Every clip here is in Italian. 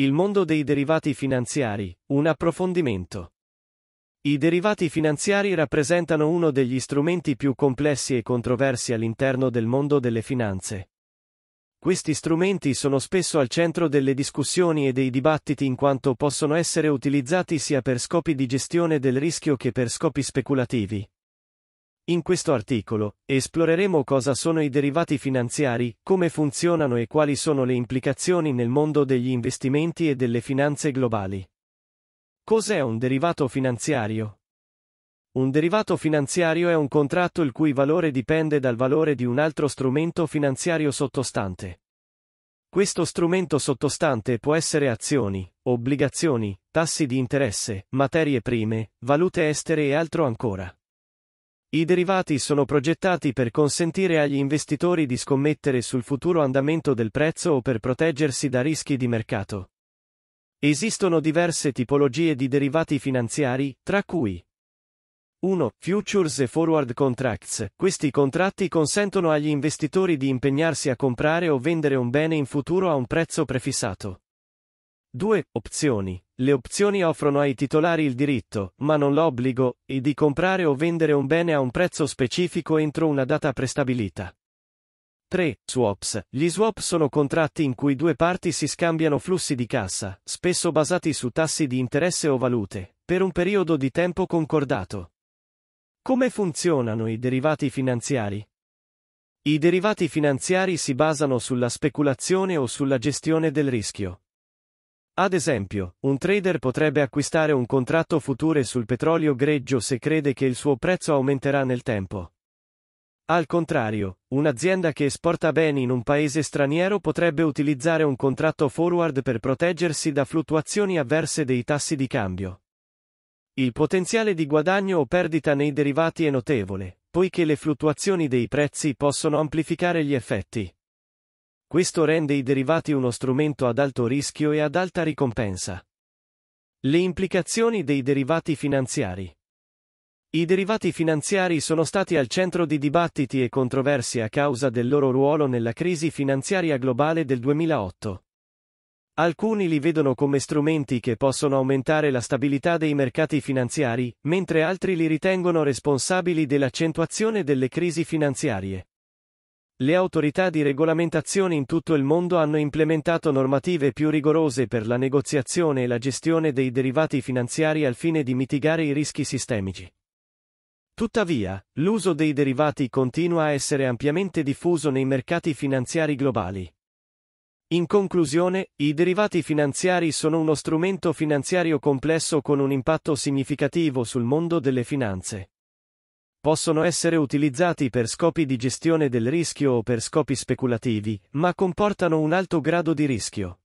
Il mondo dei derivati finanziari, un approfondimento. I derivati finanziari rappresentano uno degli strumenti più complessi e controversi all'interno del mondo delle finanze. Questi strumenti sono spesso al centro delle discussioni e dei dibattiti in quanto possono essere utilizzati sia per scopi di gestione del rischio che per scopi speculativi. In questo articolo, esploreremo cosa sono i derivati finanziari, come funzionano e quali sono le implicazioni nel mondo degli investimenti e delle finanze globali. Cos'è un derivato finanziario? Un derivato finanziario è un contratto il cui valore dipende dal valore di un altro strumento finanziario sottostante. Questo strumento sottostante può essere azioni, obbligazioni, tassi di interesse, materie prime, valute estere e altro ancora. I derivati sono progettati per consentire agli investitori di scommettere sul futuro andamento del prezzo o per proteggersi da rischi di mercato. Esistono diverse tipologie di derivati finanziari, tra cui 1. Futures e forward contracts. Questi contratti consentono agli investitori di impegnarsi a comprare o vendere un bene in futuro a un prezzo prefissato. 2. Opzioni. Le opzioni offrono ai titolari il diritto, ma non l'obbligo, di comprare o vendere un bene a un prezzo specifico entro una data prestabilita. 3. Swaps. Gli swap sono contratti in cui due parti si scambiano flussi di cassa, spesso basati su tassi di interesse o valute, per un periodo di tempo concordato. Come funzionano i derivati finanziari? I derivati finanziari si basano sulla speculazione o sulla gestione del rischio. Ad esempio, un trader potrebbe acquistare un contratto futuro sul petrolio greggio se crede che il suo prezzo aumenterà nel tempo. Al contrario, un'azienda che esporta beni in un paese straniero potrebbe utilizzare un contratto forward per proteggersi da fluttuazioni avverse dei tassi di cambio. Il potenziale di guadagno o perdita nei derivati è notevole, poiché le fluttuazioni dei prezzi possono amplificare gli effetti. Questo rende i derivati uno strumento ad alto rischio e ad alta ricompensa. Le implicazioni dei derivati finanziari. I derivati finanziari sono stati al centro di dibattiti e controversie a causa del loro ruolo nella crisi finanziaria globale del 2008. Alcuni li vedono come strumenti che possono aumentare la stabilità dei mercati finanziari, mentre altri li ritengono responsabili dell'accentuazione delle crisi finanziarie. Le autorità di regolamentazione in tutto il mondo hanno implementato normative più rigorose per la negoziazione e la gestione dei derivati finanziari al fine di mitigare i rischi sistemici. Tuttavia, l'uso dei derivati continua a essere ampiamente diffuso nei mercati finanziari globali. In conclusione, i derivati finanziari sono uno strumento finanziario complesso con un impatto significativo sul mondo delle finanze possono essere utilizzati per scopi di gestione del rischio o per scopi speculativi, ma comportano un alto grado di rischio.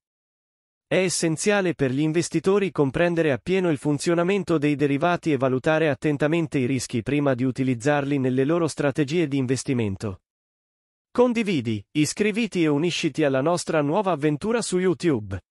È essenziale per gli investitori comprendere appieno il funzionamento dei derivati e valutare attentamente i rischi prima di utilizzarli nelle loro strategie di investimento. Condividi, iscriviti e unisciti alla nostra nuova avventura su YouTube.